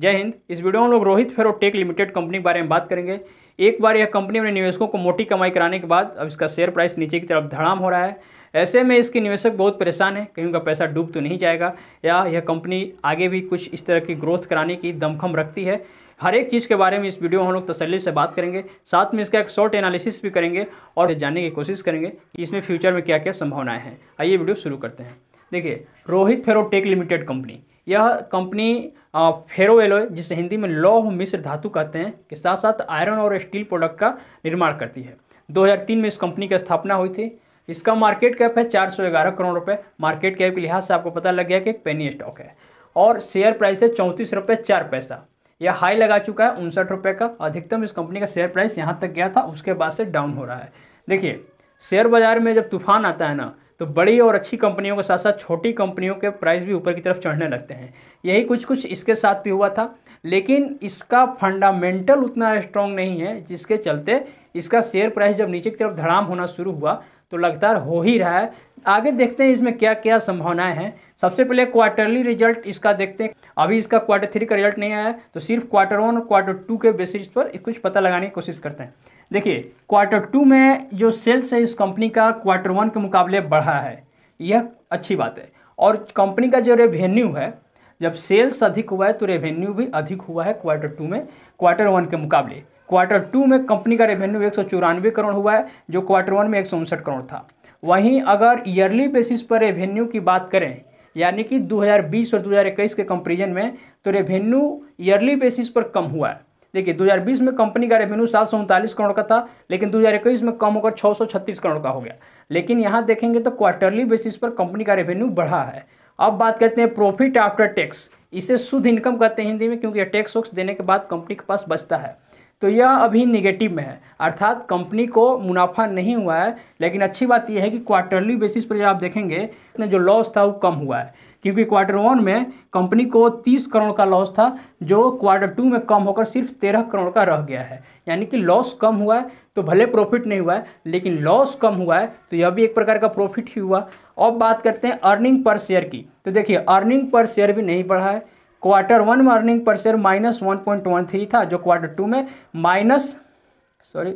जय हिंद इस वीडियो में हम लोग Rohit Ferro Tech Limited company के बारे में बात करेंगे एक बार यह कंपनी अपने निवेशकों को मोटी कमाई कराने के बाद अब इसका शेयर प्राइस नीचे की तरफ धड़ाम हो रहा है ऐसे में इसके निवेशक बहुत परेशान है कहीं उनका पैसा डूब तो नहीं जाएगा या यह कंपनी आगे भी कुछ इस तरह की ग्रोथ कराने की दमखम रखती है हर एक चीज़ के बारे में इस वीडियो में हम लोग तसली से बात करेंगे साथ में इसका एक शॉर्ट एनालिसिस भी करेंगे और जानने की कोशिश करेंगे कि इसमें फ्यूचर में क्या क्या संभावनाएं हैं आइए वीडियो शुरू करते हैं देखिए Rohit Ferro Tech Limited company यह कंपनी फेरो एलोय जिसे हिंदी में लौह मिश्र धातु कहते हैं के साथ साथ आयरन और स्टील प्रोडक्ट का निर्माण करती है 2003 में इस कंपनी की स्थापना हुई थी इसका मार्केट कैप है 411 करोड़ रुपए मार्केट कैप के लिहाज से आपको पता लग गया कि एक पेनी स्टॉक है और शेयर प्राइस है चौंतीस रुपये चार पैसा यह हाई लगा चुका है उनसठ रुपये का अधिकतम इस कंपनी का शेयर प्राइस यहाँ तक गया था उसके बाद से डाउन हो रहा है देखिए शेयर बाजार में जब तूफान आता है ना तो बड़ी और अच्छी कंपनियों के साथ साथ छोटी कंपनियों के प्राइस भी ऊपर की तरफ चढ़ने लगते हैं यही कुछ कुछ इसके साथ भी हुआ था लेकिन इसका फंडामेंटल उतना स्ट्रांग नहीं है जिसके चलते इसका शेयर प्राइस जब नीचे की तरफ धड़ाम होना शुरू हुआ तो लगातार हो ही रहा है आगे देखते हैं इसमें क्या क्या संभावनाएं हैं सबसे पहले क्वार्टरली रिजल्ट इसका देखते हैं अभी इसका क्वार्टर थ्री का रिजल्ट नहीं आया तो सिर्फ क्वार्टर वन और क्वार्टर टू के बेसिस पर कुछ पता लगाने की कोशिश करते हैं देखिए क्वार्टर टू में जो सेल्स है इस कंपनी का क्वार्टर वन के मुकाबले बढ़ा है यह अच्छी बात है और कंपनी का जो रेवेन्यू है जब सेल्स अधिक हुआ है तो रेवेन्यू भी अधिक हुआ है क्वार्टर टू में क्वार्टर वन के मुकाबले क्वार्टर टू में कंपनी का रेवेन्यू एक करोड़ हुआ है जो क्वार्टर वन में एक करोड़ था वहीं अगर ईयरली बेसिस पर रेवेन्यू की बात करें यानी कि 2020 और 2021 के कंपेरिजन में तो रेवेन्यू ईयरली बेसिस पर कम हुआ है देखिए 2020 में कंपनी का रेवेन्यू सात करोड़ का था लेकिन 2021 में कम होकर 636 करोड़ का हो गया लेकिन यहाँ देखेंगे तो क्वार्टरली बेसिस पर कंपनी का रेवेन्यू बढ़ा है अब बात करते हैं प्रॉफिट आफ्टर टैक्स इसे शुद्ध इनकम कहते हैं हिंदी में क्योंकि टैक्स वक्स देने के बाद कंपनी के पास बचता है तो यह अभी निगेटिव में है अर्थात कंपनी को मुनाफा नहीं हुआ है लेकिन अच्छी बात यह है कि क्वार्टरली बेसिस पर जब आप देखेंगे जो लॉस था वो कम हुआ है क्योंकि क्वार्टर वन में कंपनी को 30 करोड़ का लॉस था जो क्वार्टर टू में कम होकर सिर्फ 13 करोड़ का रह गया है यानी कि लॉस कम हुआ है तो भले प्रॉफिट नहीं हुआ है लेकिन लॉस कम हुआ है तो यह भी एक प्रकार का प्रॉफिट ही हुआ अब बात करते हैं अर्निंग पर शेयर की तो देखिए अर्निंग पर शेयर भी नहीं बढ़ा है क्वार्टर वन में earning per share minus one point one three था जो क्वार्टर टू में माइनस सॉरी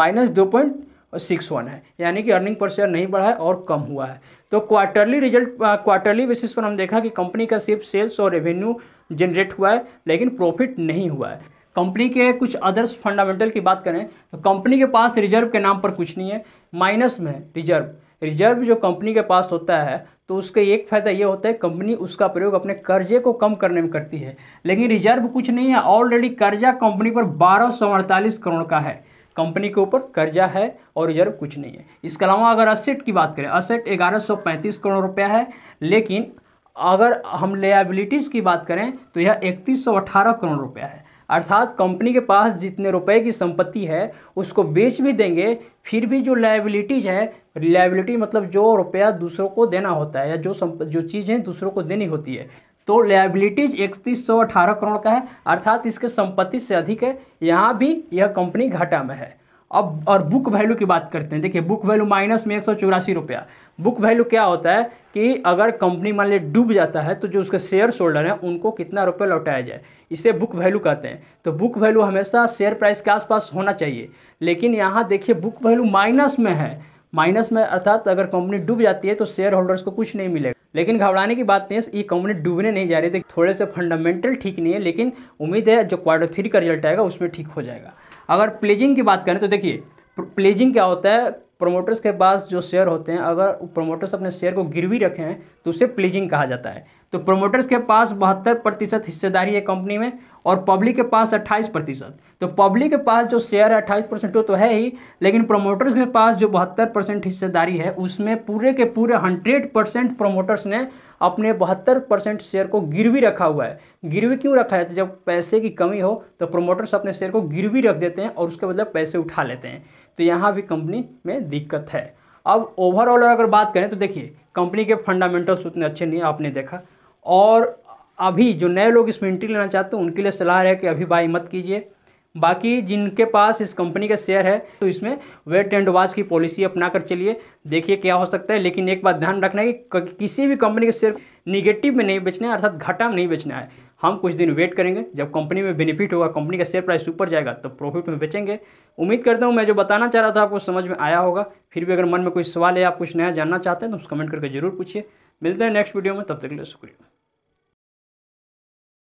माइनस दो पॉइंट सिक्स वन है यानी कि अर्निंग पर शेयर नहीं बढ़ा है और कम हुआ है तो क्वार्टरली रिजल्ट क्वार्टरली बेसिस पर हम देखा कि कंपनी का सिर्फ सेल्स और रेवेन्यू जनरेट हुआ है लेकिन प्रॉफिट नहीं हुआ है कंपनी के कुछ अदर्स फंडामेंटल की बात करें तो कंपनी के पास रिजर्व के नाम पर कुछ नहीं है माइनस में रिजर्व रिजर्व जो कंपनी के पास होता है तो उसका एक फ़ायदा ये होता है कंपनी उसका प्रयोग अपने कर्जे को कम करने में करती है लेकिन रिजर्व कुछ नहीं है ऑलरेडी कर्जा कंपनी पर बारह करोड़ का है कंपनी के ऊपर कर्जा है और रिजर्व कुछ नहीं है इसके अलावा अगर असेट की बात करें असेट 1135 करोड़ रुपया है लेकिन अगर हम लेबिलिटीज़ की बात करें तो यह अठारह करोड़ रुपया है अर्थात कंपनी के पास जितने रुपए की संपत्ति है उसको बेच भी देंगे फिर भी जो लाइबिलिटीज है लाइबिलिटी मतलब जो रुपया दूसरों को देना होता है या जो जो चीज़ें दूसरों को देनी होती है तो लाइबिलिटीज इकतीस सौ अठारह करोड़ का है अर्थात इसके संपत्ति से अधिक है यहाँ भी यह कंपनी घाटा में है अब और बुक वैल्यू की बात करते हैं देखिए बुक वैल्यू माइनस में एक सौ चौरासी रुपया बुक वैल्यू क्या होता है कि अगर कंपनी मान ली डूब जाता है तो जो उसके शेयर होल्डर हैं उनको कितना रुपये लौटाया जाए इसे बुक वैल्यू कहते हैं तो बुक वैल्यू हमेशा शेयर प्राइस के आसपास होना चाहिए लेकिन यहाँ देखिए बुक वैल्यू माइनस में है माइनस में अर्थात अगर कंपनी डूब जाती है तो शेयर होल्डर्स को कुछ नहीं मिलेगा लेकिन घबराने की बात नहीं है ये कंपनी डूबने नहीं जा रही थी थोड़े से फंडामेंटल ठीक नहीं है लेकिन उम्मीद है जो क्वार्टर थ्री का रिजल्ट आएगा उसमें ठीक हो जाएगा अगर प्लेजिंग की बात करें तो देखिए प्लेजिंग क्या होता है प्रोमोटर्स के पास जो शेयर होते हैं अगर प्रोमोटर्स अपने शेयर को गिरवी रखें तो उसे प्लीजिंग कहा जाता है तो प्रोमोटर्स के पास बहत्तर प्रतिशत हिस्सेदारी है कंपनी में और पब्लिक के पास अट्ठाईस प्रतिशत तो पब्लिक के पास जो शेयर है अट्ठाईस परसेंट तो है ही लेकिन प्रोमोटर्स के पास जो बहत्तर परसेंट हिस्सेदारी है उसमें पूरे के पूरे हंड्रेड परसेंट प्रोमोटर्स ने अपने बहत्तर परसेंट शेयर को गिरवी रखा हुआ है गिरवी क्यों रखा है तो जब पैसे की कमी हो तो प्रोमोटर्स अपने शेयर को गिरवी रख देते हैं और उसके बदले पैसे उठा लेते हैं तो यहाँ भी कंपनी में दिक्कत है अब ओवरऑल अगर बात करें तो देखिए कंपनी के फंडामेंटल्स उतने अच्छे नहीं आपने देखा और अभी जो नए लोग इसमें एंट्री लेना चाहते हैं उनके लिए सलाह है कि अभी बाई मत कीजिए बाकी जिनके पास इस कंपनी का शेयर है तो इसमें वेट एंड वॉच की पॉलिसी अपना कर चलिए देखिए क्या हो सकता है लेकिन एक बात ध्यान रखना है कि किसी भी कंपनी के शेयर निगेटिव में नहीं बेचना है अर्थात घाटा में नहीं बेचना है हम कुछ दिन वेट करेंगे जब कंपनी में बेनिफिट होगा कंपनी का शेयर प्राइस ऊपर जाएगा तो प्रॉफिट में बेचेंगे उम्मीद करता हूँ मैं जो बताना चाह रहा था आपको समझ में आया होगा फिर भी अगर मन में कोई सवाल है आप कुछ नया जानना चाहते हैं तो कमेंट करके जरूर पूछिए मिलते हैं नेक्स्ट वीडियो में तब तक के लिए शुक्रिया